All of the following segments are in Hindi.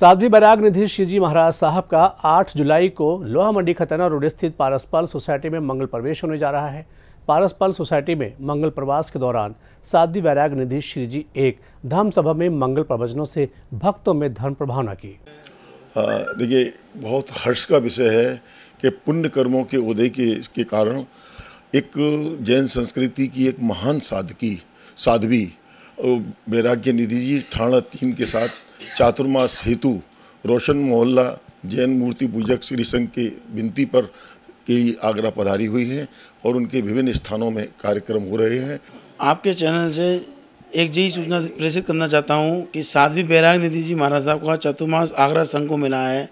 साध्वी बैराग निधि जी महाराज साहब का 8 जुलाई को लोहा मंडी खतना रोड स्थित पारसपाल सोसाइटी में मंगल प्रवेश होने जा रहा है पारसपाल सोसाइटी में मंगल प्रवास के दौरान साध्वी बैराग निधि श्री जी एक धर्म सभा में मंगल प्रवचनों से भक्तों में धर्म प्रभावना की देखिए बहुत हर्ष का विषय है कि पुण्य कर्मों के उदय के, के कारण एक जैन संस्कृति की एक महान साधकी साध्वी बैराग्य निधि जी ठाणा तीन के साथ चातुर्मास हेतु रोशन मोहल्ला जैन मूर्ति पूजक श्री संघ के विनती पर के आगरा पधारी हुई है और उनके विभिन्न स्थानों में कार्यक्रम हो रहे हैं आपके चैनल से एक यही सूचना प्रेषित करना चाहता हूँ कि साध्वी बैराग निधि जी महाराज साहब का चतुर्मास आगरा संघ को मिला है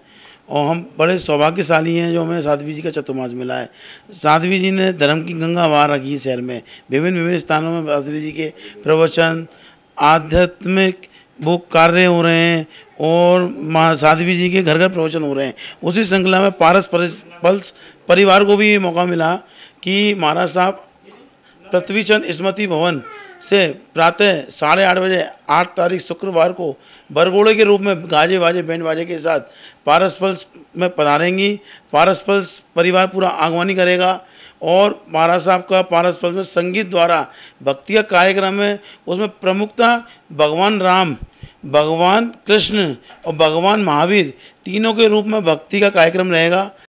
और हम बड़े सौभाग्यशाली हैं जो हमें साध्वी जी का चतुर्मास मिला है साध्वी जी ने धर्म की गंगा बहा रखी है शहर में विभिन्न विभिन्न स्थानों में साध्वी जी के प्रवचन आध्यात्मिक वो कार्य हो रहे हैं और माँ साध्वी जी के घर घर प्रवचन हो रहे हैं उसी श्रृंखला में पारस पल्स परिवार को भी ये मौका मिला कि महाराज साहब पृथ्वीचंद स्मृति भवन से प्रातः साढ़े आठ बजे आठ तारीख शुक्रवार को बरगोड़े के रूप में गाजे बाजे बैंड बाजे के साथ पारसपल्स में पधारेंगी पारसपल्स परिवार पूरा आगवानी करेगा और महाराज साहब का पारसपल्स में संगीत द्वारा भक्ति का कार्यक्रम है उसमें प्रमुखता भगवान राम भगवान कृष्ण और भगवान महावीर तीनों के रूप में भक्ति का कार्यक्रम रहेगा